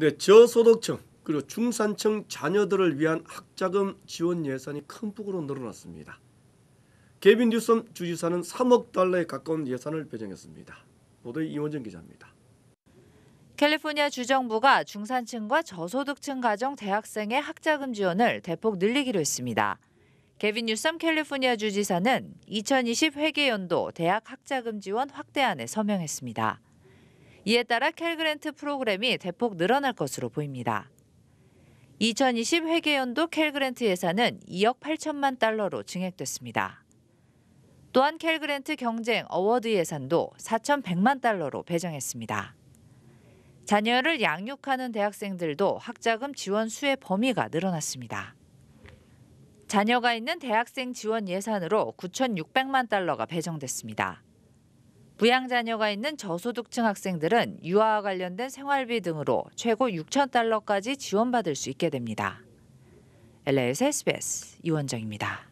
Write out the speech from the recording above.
네, 저소득층 그리고 중산층 자녀들을 위한 학자금 지원 예산이 큰 폭으로 늘어났습니다. 개빈 뉴섬 주지사는 3억 달러에 가까운 예산을 배정했습니다. 보도에 이원정 기자입니다. 캘리포니아 주정부가 중산층과 저소득층 가정 대학생의 학자금 지원을 대폭 늘리기로 했습니다. 개빈 뉴섬 캘리포니아 주지사는 2020 회계연도 대학 학자금 지원 확대안에 서명했습니다. 이에 따라 캘그랜트 프로그램이 대폭 늘어날 것으로 보입니다. 2020 회계연도 캘그랜트 예산은 2억 8천만 달러로 증액됐습니다. 또한 캘그랜트 경쟁 어워드 예산도 4,100만 달러로 배정했습니다. 자녀를 양육하는 대학생들도 학자금 지원 수의 범위가 늘어났습니다. 자녀가 있는 대학생 지원 예산으로 9,600만 달러가 배정됐습니다. 부양자녀가 있는 저소득층 학생들은 유아와 관련된 생활비 등으로 최고 6천 달러까지 지원받을 수 있게 됩니다. LA에서 SBS 이원정입니다.